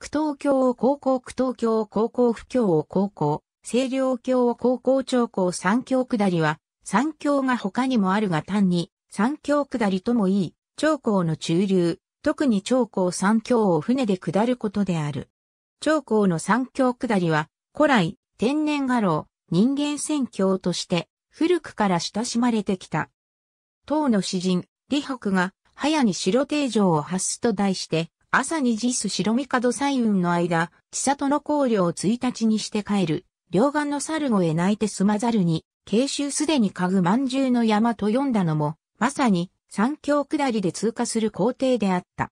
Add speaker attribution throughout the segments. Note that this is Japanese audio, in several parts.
Speaker 1: 苦東京を高校苦東京を高校不教を高校、清涼教を高校長校三教下りは、三教が他にもあるが単に、三教下りともいい、長江の中流、特に長江三峡を船で下ることである。長江の三峡下りは、古来、天然画廊、人間仙教として、古くから親しまれてきた。唐の詩人、李白が、早に白定城を発すと題して、朝にジス白角、西雲の間、千里の香料を一日にして帰る、両岸の猿越へ泣いてすまざるに、慶州すでに嗅ぐ万獣の山と読んだのも、まさに三峡下りで通過する工程であった。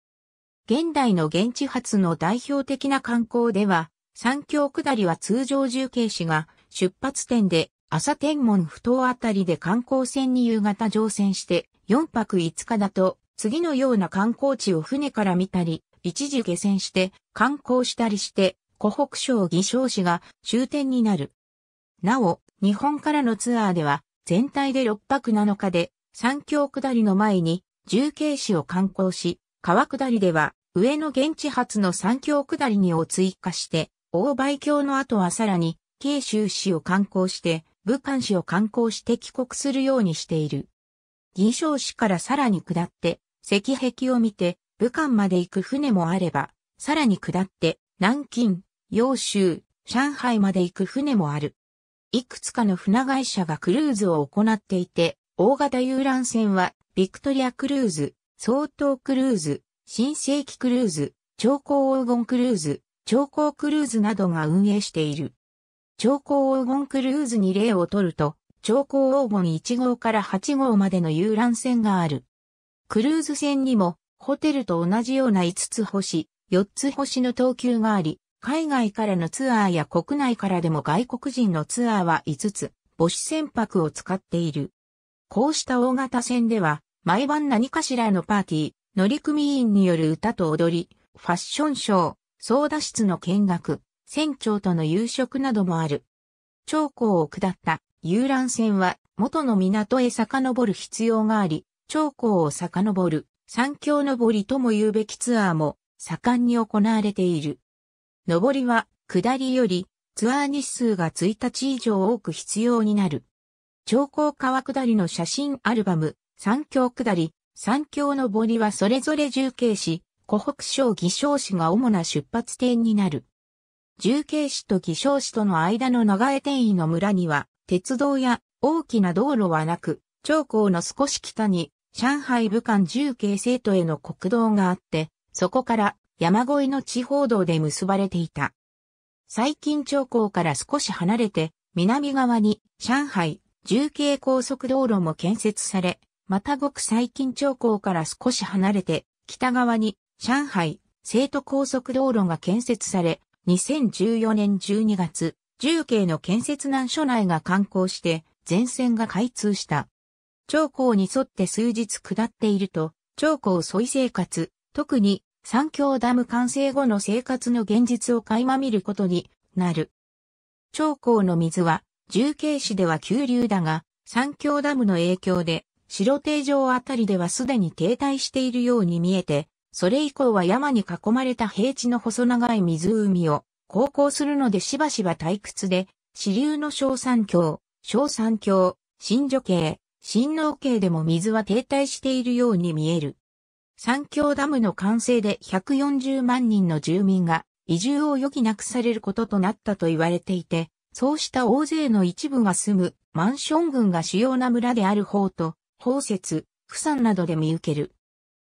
Speaker 1: 現代の現地発の代表的な観光では、三峡下りは通常重慶市が出発点で朝天門不頭あたりで観光船に夕方乗船して4泊5日だと次のような観光地を船から見たり、一時下船して観光したりして、湖北省偽証市が終点になる。なお、日本からのツアーでは、全体で6泊7日で、三峡下りの前に、重慶市を観光し、川下りでは、上野現地発の三峡下りにを追加して、大梅峡の後はさらに、慶州市を観光して、武漢市を観光して帰国するようにしている。偽証市からさらに下って、石壁を見て、武漢まで行く船もあれば、さらに下って、南京、揚州、上海まで行く船もある。いくつかの船会社がクルーズを行っていて、大型遊覧船は、ビクトリアクルーズ、総統クルーズ、新世紀クルーズ、長江黄金クルーズ、長江クルーズなどが運営している。長江黄金クルーズに例をとると、長江黄金1号から8号までの遊覧船がある。クルーズ船にも、ホテルと同じような5つ星、4つ星の等級があり、海外からのツアーや国内からでも外国人のツアーは5つ、母子船舶を使っている。こうした大型船では、毎晩何かしらのパーティー、乗組員による歌と踊り、ファッションショー、操舵室の見学、船長との夕食などもある。長江を下った遊覧船は元の港へ遡る必要があり、長江を遡る三峡登りとも言うべきツアーも盛んに行われている。登りは下りよりツアー日数が1日以上多く必要になる。長江川下りの写真アルバム、三峡下り、三峡登りはそれぞれ重慶市、湖北省偽証市が主な出発点になる。重慶市と偽証市との間の長江天井の村には、鉄道や大きな道路はなく、長江の少し北に上海武漢重慶生徒への国道があって、そこから山越えの地方道で結ばれていた。最近長江から少し離れて、南側に上海重慶高速道路も建設され、またごく最近長江から少し離れて、北側に上海生徒高速道路が建設され、2014年12月、重慶の建設難所内が観光して、全線が開通した。長江に沿って数日下っていると、長江沿い生活、特に三峡ダム完成後の生活の現実を垣間見ることになる。長江の水は、重慶市では急流だが、三峡ダムの影響で、白定城あたりではすでに停滞しているように見えて、それ以降は山に囲まれた平地の細長い湖を航行するのでしばしば退屈で、支流の小三峡、小三峡、新女系、新農系でも水は停滞しているように見える。三峡ダムの完成で140万人の住民が移住を余儀なくされることとなったと言われていて、そうした大勢の一部が住むマンション群が主要な村である方と、包摂、釜山などで見受ける。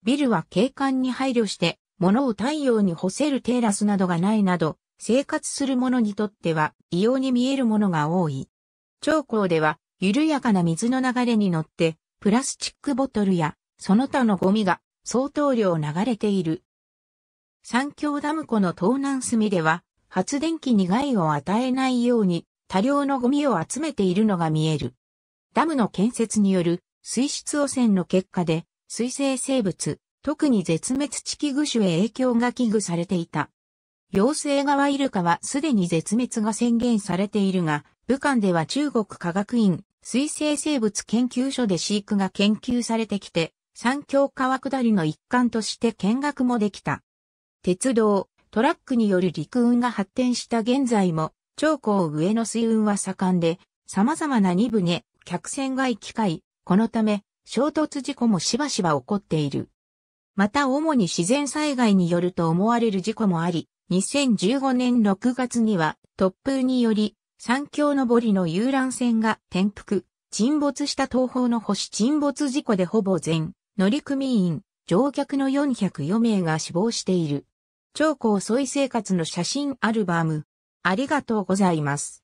Speaker 1: ビルは景観に配慮して、物を太陽に干せるテラスなどがないなど、生活する者にとっては異様に見えるものが多い。長江では緩やかな水の流れに乗って、プラスチックボトルやその他のゴミが相当量流れている。三峡ダム湖の東南隅では、発電機に害を与えないように多量のゴミを集めているのが見える。ダムの建設による水質汚染の結果で、水生生物、特に絶滅地危惧種へ影響が危惧されていた。妖精川イルカはすでに絶滅が宣言されているが、武漢では中国科学院水生生物研究所で飼育が研究されてきて、三峡川下りの一環として見学もできた。鉄道、トラックによる陸運が発展した現在も、長江上の水運は盛んで、様々な荷船、客船が行き交い、このため、衝突事故もしばしば起こっている。また主に自然災害によると思われる事故もあり、2015年6月には突風により三峡ぼりの遊覧船が転覆、沈没した東方の星沈没事故でほぼ全、乗組員、乗客の404名が死亡している。超高遅い生活の写真アルバム。ありがとうございます。